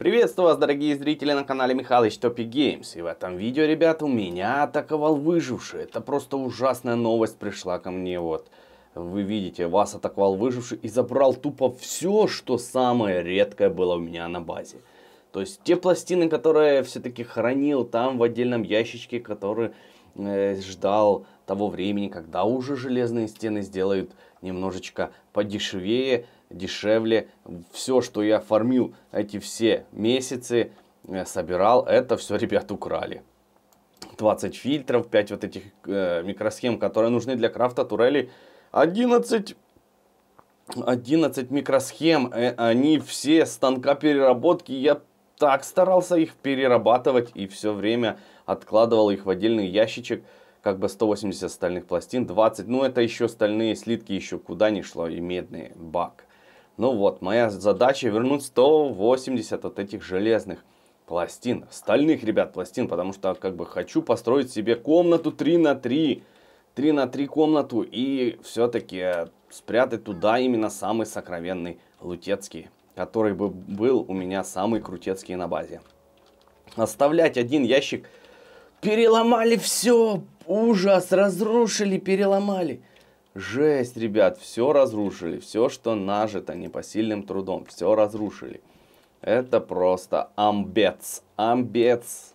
Приветствую вас, дорогие зрители на канале Михалыч Топи Геймс. И в этом видео, ребята, у меня атаковал выживший. Это просто ужасная новость пришла ко мне, вот. Вы видите, вас атаковал выживший и забрал тупо все, что самое редкое было у меня на базе. То есть те пластины, которые все-таки хранил там в отдельном ящичке, который э, ждал того времени, когда уже железные стены сделают немножечко подешевее, дешевле. Все, что я фармил эти все месяцы, э, собирал, это все, ребят, украли. 20 фильтров, 5 вот этих э, микросхем, которые нужны для крафта турели. 11, 11 микросхем, э, они все станка переработки. Я так старался их перерабатывать и все время откладывал их в отдельный ящичек. Как бы 180 стальных пластин, 20. Ну это еще стальные слитки, еще куда ни шло и медные бак. Ну вот, моя задача вернуть 180 вот этих железных пластин, стальных, ребят, пластин, потому что как бы хочу построить себе комнату 3 на 3, 3 на 3 комнату и все-таки спрятать туда именно самый сокровенный лутецкий, который бы был у меня самый крутецкий на базе. Оставлять один ящик, переломали все, ужас, разрушили, переломали. Жесть, ребят, все разрушили, все, что нажито непосильным трудом, все разрушили. Это просто амбец, амбец.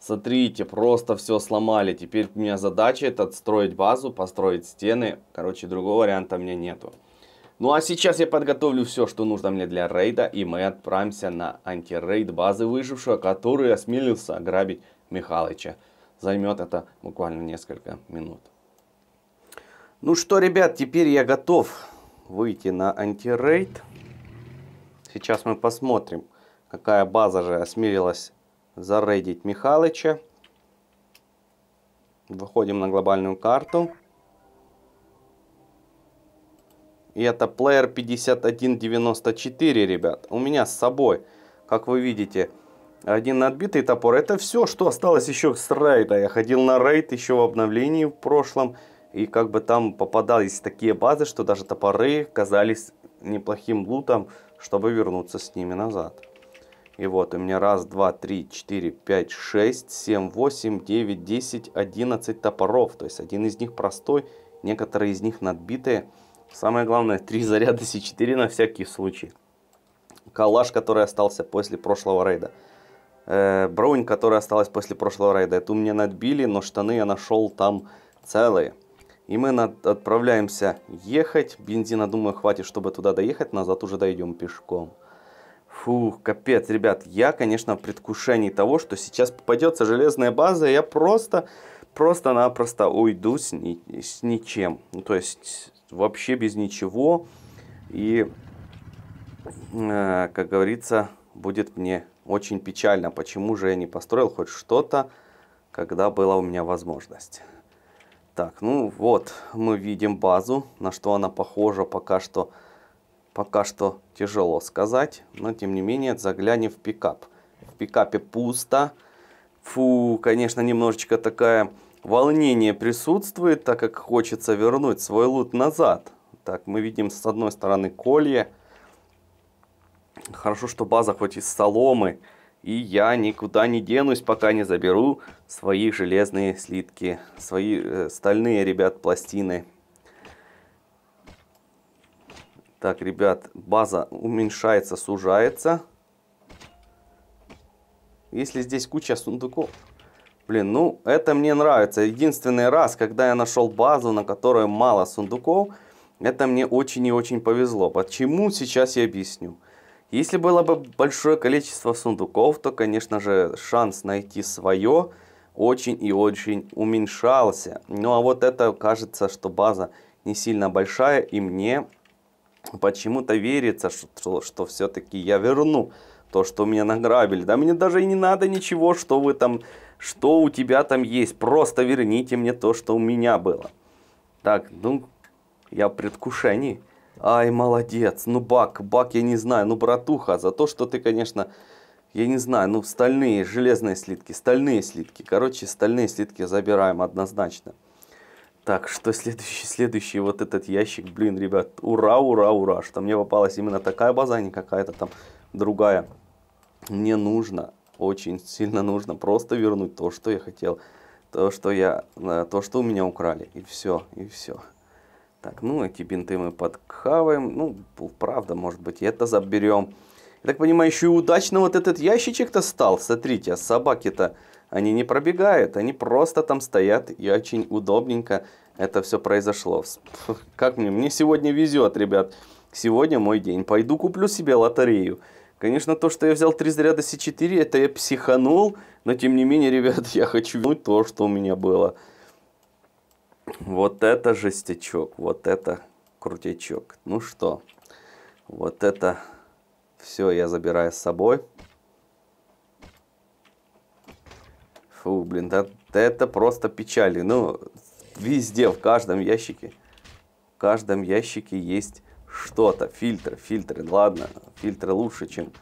Смотрите, просто все сломали. Теперь у меня задача это отстроить базу, построить стены. Короче, другого варианта у меня нету. Ну а сейчас я подготовлю все, что нужно мне для рейда, и мы отправимся на антирейд базы выжившего, который осмелился ограбить Михалыча. Займет это буквально несколько минут. Ну что, ребят, теперь я готов выйти на антирейд. Сейчас мы посмотрим, какая база же осмелилась зарейдить Михалыча. Выходим на глобальную карту. И это плеер 5194, ребят. У меня с собой, как вы видите, один отбитый топор. Это все, что осталось еще с рейда. Я ходил на рейд еще в обновлении в прошлом. И как бы там попадались такие базы, что даже топоры казались неплохим лутом, чтобы вернуться с ними назад. И вот у меня раз, два, три, четыре, пять, шесть, семь, восемь, девять, десять, одиннадцать топоров. То есть один из них простой, некоторые из них надбитые. Самое главное, три заряда С4 на всякий случай. Калаш, который остался после прошлого рейда. Э, бронь, которая осталась после прошлого рейда. Эту мне надбили, но штаны я нашел там целые. И мы отправляемся ехать. Бензина, думаю, хватит, чтобы туда доехать. Назад уже дойдем пешком. Фух, капец, ребят. Я, конечно, в предвкушении того, что сейчас попадется железная база. Я просто, просто-напросто уйду с, ни... с ничем. Ну, то есть, вообще без ничего. И, э, как говорится, будет мне очень печально, почему же я не построил хоть что-то, когда была у меня возможность. Так, ну вот мы видим базу, на что она похожа, пока что, пока что тяжело сказать, но тем не менее заглянем в пикап. В пикапе пусто, фу, конечно, немножечко такая волнение присутствует, так как хочется вернуть свой лут назад. Так, мы видим с одной стороны колье, хорошо, что база хоть из соломы, и я никуда не денусь, пока не заберу свои железные слитки, свои э, стальные, ребят, пластины. Так, ребят, база уменьшается, сужается. Если здесь куча сундуков... Блин, ну это мне нравится. Единственный раз, когда я нашел базу, на которой мало сундуков, это мне очень и очень повезло. Почему, сейчас я объясню. Если было бы большое количество сундуков, то, конечно же, шанс найти свое очень и очень уменьшался. Ну а вот это кажется, что база не сильно большая, и мне почему-то верится, что, что, что все-таки я верну то, что меня награбили. Да мне даже и не надо ничего, что вы там, что у тебя там есть. Просто верните мне то, что у меня было. Так, ну, я в предвкушении. Ай, молодец. Ну, Бак, Бак, я не знаю. Ну, братуха, за то, что ты, конечно, я не знаю, ну стальные, железные слитки, стальные слитки. Короче, стальные слитки забираем однозначно. Так, что следующий? Следующий вот этот ящик. Блин, ребят, ура, ура, ура, что мне попалась именно такая база, а не какая-то там другая. Мне нужно, очень сильно нужно просто вернуть то, что я хотел. То, что я, э, то, что у меня украли. И все, и все. Так, ну эти бинты мы подкаваем. Ну, правда, может быть, и это заберем так понимаю, еще и удачно вот этот ящичек-то стал. Смотрите, а собаки-то, они не пробегают, они просто там стоят и очень удобненько это все произошло. Как мне? Мне сегодня везет, ребят. Сегодня мой день. Пойду куплю себе лотерею. Конечно, то, что я взял три заряда С4, это я психанул. Но, тем не менее, ребят, я хочу вернуть то, что у меня было. Вот это жестячок. Вот это крутячок. Ну что, вот это все, я забираю с собой. Фу, блин, да, да это просто печали. Ну, везде, в каждом ящике. В каждом ящике есть что-то. Фильтр, фильтры, ну ладно. Фильтры лучше, чем...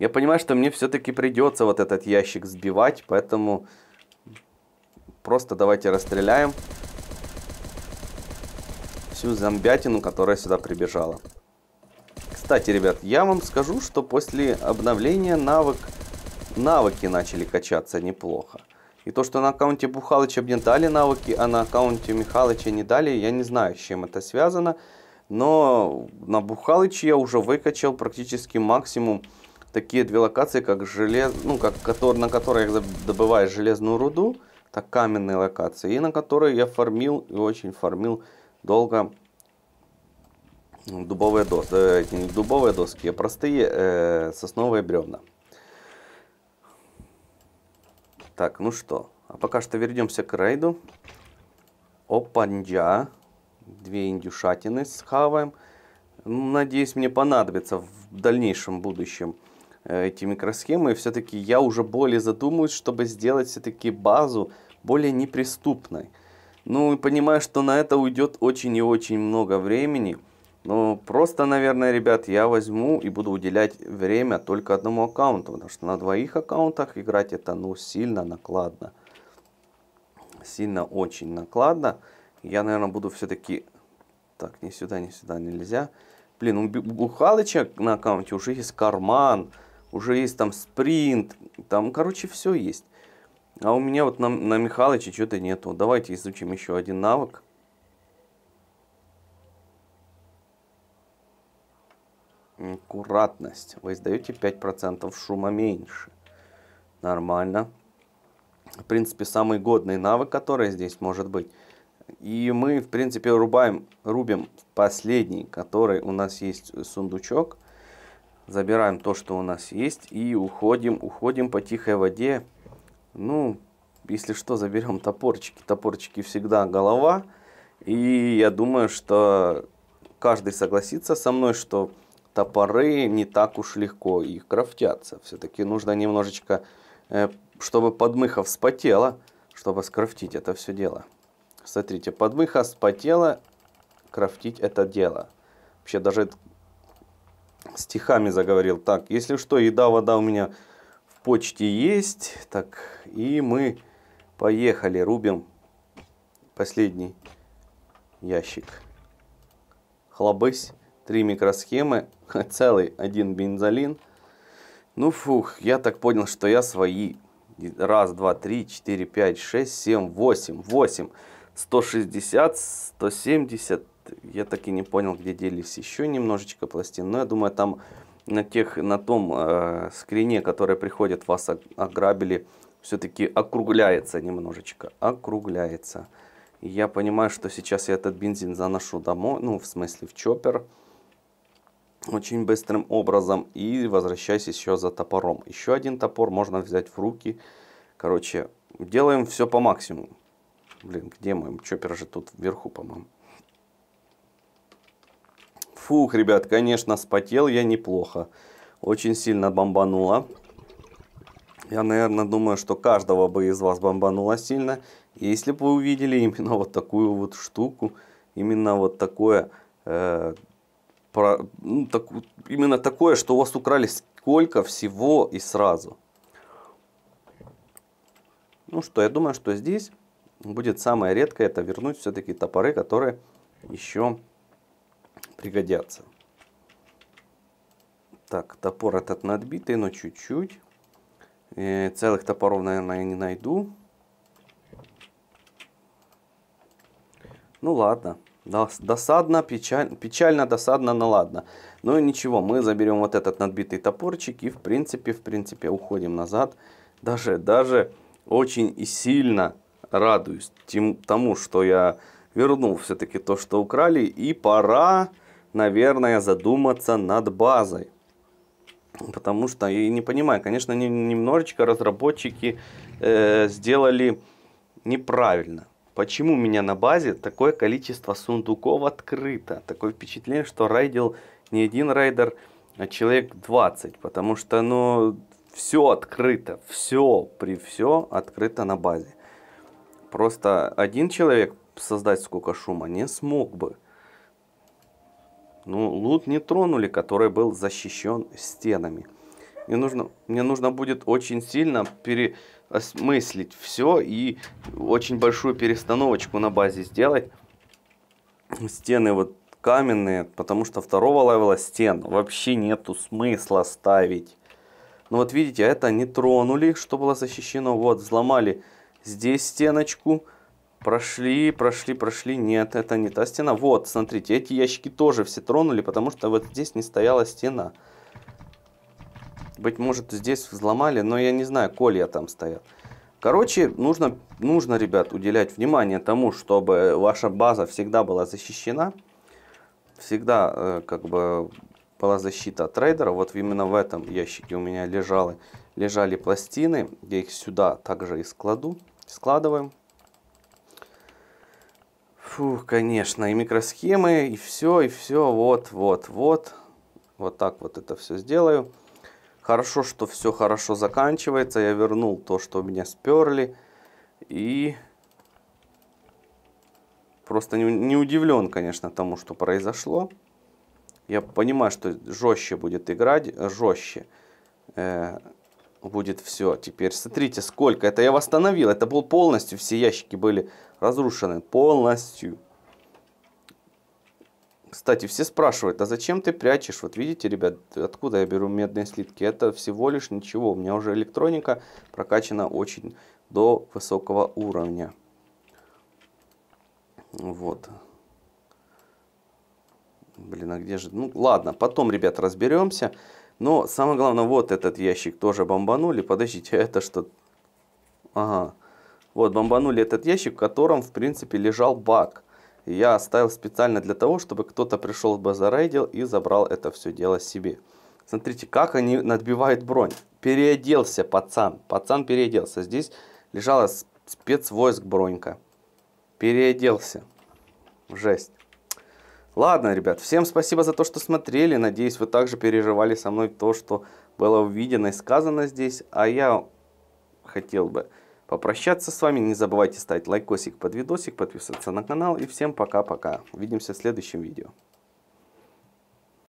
Я понимаю, что мне все-таки придется вот этот ящик сбивать, поэтому просто давайте расстреляем всю зомбятину, которая сюда прибежала. Кстати, ребят, я вам скажу, что после обновления навык, навыки начали качаться неплохо. И то, что на аккаунте Бухалыча мне дали навыки, а на аккаунте Михалыча не дали, я не знаю, с чем это связано. Но на Бухалыче я уже выкачал практически максимум такие две локации, как желез... ну, как... на которые я добываю железную руду, так каменные локации, и на которые я фармил и очень фармил долго дубовые доски, э, не дубовые доски, а простые э, сосновые бревна. Так, ну что, а пока что вернемся к рейду. Опанджа, две индюшатины схаваем. Ну, надеюсь, мне понадобится в дальнейшем будущем э, эти микросхемы. Все-таки я уже более задумываюсь, чтобы сделать все-таки базу более неприступной. Ну, и понимаю, что на это уйдет очень и очень много времени. Ну, просто, наверное, ребят, я возьму и буду уделять время только одному аккаунту, потому что на двоих аккаунтах играть это, ну, сильно накладно. Сильно очень накладно. Я, наверное, буду все-таки... Так, ни сюда, ни сюда нельзя. Блин, у, у на аккаунте уже есть карман, уже есть там спринт, там, короче, все есть. А у меня вот на, на Михалыче что-то нету. Давайте изучим еще один навык. Аккуратность. Вы издаете 5% шума меньше. Нормально. В принципе, самый годный навык, который здесь может быть. И мы, в принципе, рубаем, рубим последний, который у нас есть э, сундучок. Забираем то, что у нас есть. И уходим, уходим по тихой воде. Ну, если что, заберем топорчики. Топорчики всегда голова. И я думаю, что каждый согласится со мной, что топоры не так уж легко их крафтятся. Все-таки нужно немножечко, э, чтобы подмыха вспотела, чтобы скрафтить это все дело. Смотрите, подмыха вспотела, крафтить это дело. Вообще даже стихами заговорил. Так, если что, еда, вода у меня в почте есть. Так, и мы поехали, рубим последний ящик. Хлобысь три микросхемы, целый один бензолин. Ну фух, я так понял, что я свои. Раз, два, три, четыре, пять, шесть, семь, восемь, восемь. 160, 170. Я так и не понял, где делись еще немножечко пластин. Но я думаю, там на, тех, на том э, скрине, который приходит, вас ограбили, все-таки округляется немножечко. Округляется. Я понимаю, что сейчас я этот бензин заношу домой, ну, в смысле, в чоппер очень быстрым образом и возвращайся еще за топором. Еще один топор можно взять в руки. Короче, делаем все по максимуму. Блин, где мой чоппер же тут вверху, по-моему. Фух, ребят, конечно, спотел я неплохо. Очень сильно бомбануло. Я, наверное, думаю, что каждого бы из вас бомбануло сильно. Если бы вы увидели именно вот такую вот штуку, именно вот такое э, про, ну, так, именно такое, что у вас украли сколько всего и сразу. Ну что, я думаю, что здесь будет самое редкое, это вернуть все-таки топоры, которые еще пригодятся. Так, топор этот надбитый, но чуть-чуть. Э, целых топоров, наверное, я не найду. Ну ладно. Досадно, печаль, печально, досадно, но ну ладно. Ну и ничего, мы заберем вот этот надбитый топорчик и в принципе, в принципе уходим назад. Даже, даже очень и сильно радуюсь тем, тому, что я вернул все-таки то, что украли. И пора, наверное, задуматься над базой. Потому что, я не понимаю, конечно, немножечко разработчики э, сделали неправильно. Почему у меня на базе такое количество сундуков открыто? Такое впечатление, что рейдил не один рейдер, а человек 20. Потому что, ну, все открыто. Все при все открыто на базе. Просто один человек создать сколько шума не смог бы. Ну, лут не тронули, который был защищен стенами. Мне нужно, мне нужно будет очень сильно пере осмыслить все и очень большую перестановочку на базе сделать. Стены вот каменные, потому что второго левела стен вообще нету смысла ставить. Ну вот видите, это не тронули, что было защищено. Вот, взломали здесь стеночку. Прошли, прошли, прошли. Нет, это не та стена. Вот, смотрите, эти ящики тоже все тронули, потому что вот здесь не стояла стена. Стена. Быть может, здесь взломали, но я не знаю, колья там стоят. Короче, нужно, нужно, ребят, уделять внимание тому, чтобы ваша база всегда была защищена. Всегда э, как бы была защита трейдера. Вот именно в этом ящике у меня лежали, лежали пластины. Я их сюда также и складу, складываем. Фух, конечно, и микросхемы, и все, и все, вот, вот, вот. Вот так вот это все сделаю. Хорошо, что все хорошо заканчивается. Я вернул то, что у меня сперли. И просто не, не удивлен, конечно, тому, что произошло. Я понимаю, что жестче будет играть, жестче э, будет все. Теперь смотрите, сколько это я восстановил. Это был полностью, все ящики были разрушены полностью. Кстати, все спрашивают, а зачем ты прячешь? Вот видите, ребят, откуда я беру медные слитки? Это всего лишь ничего. У меня уже электроника прокачана очень до высокого уровня. Вот. Блин, а где же... Ну, ладно, потом, ребят, разберемся. Но самое главное, вот этот ящик тоже бомбанули. Подождите, а это что? Ага. Вот, бомбанули этот ящик, в котором, в принципе, лежал бак я оставил специально для того, чтобы кто-то пришел, базарейдил и забрал это все дело себе. Смотрите, как они надбивают бронь. Переоделся пацан. Пацан переоделся. Здесь лежала спецвойск бронька. Переоделся. Жесть. Ладно, ребят, всем спасибо за то, что смотрели. Надеюсь, вы также переживали со мной то, что было увидено и сказано здесь. А я хотел бы попрощаться с вами. Не забывайте ставить лайкосик под видосик, подписываться на канал. И всем пока-пока. Увидимся в следующем видео.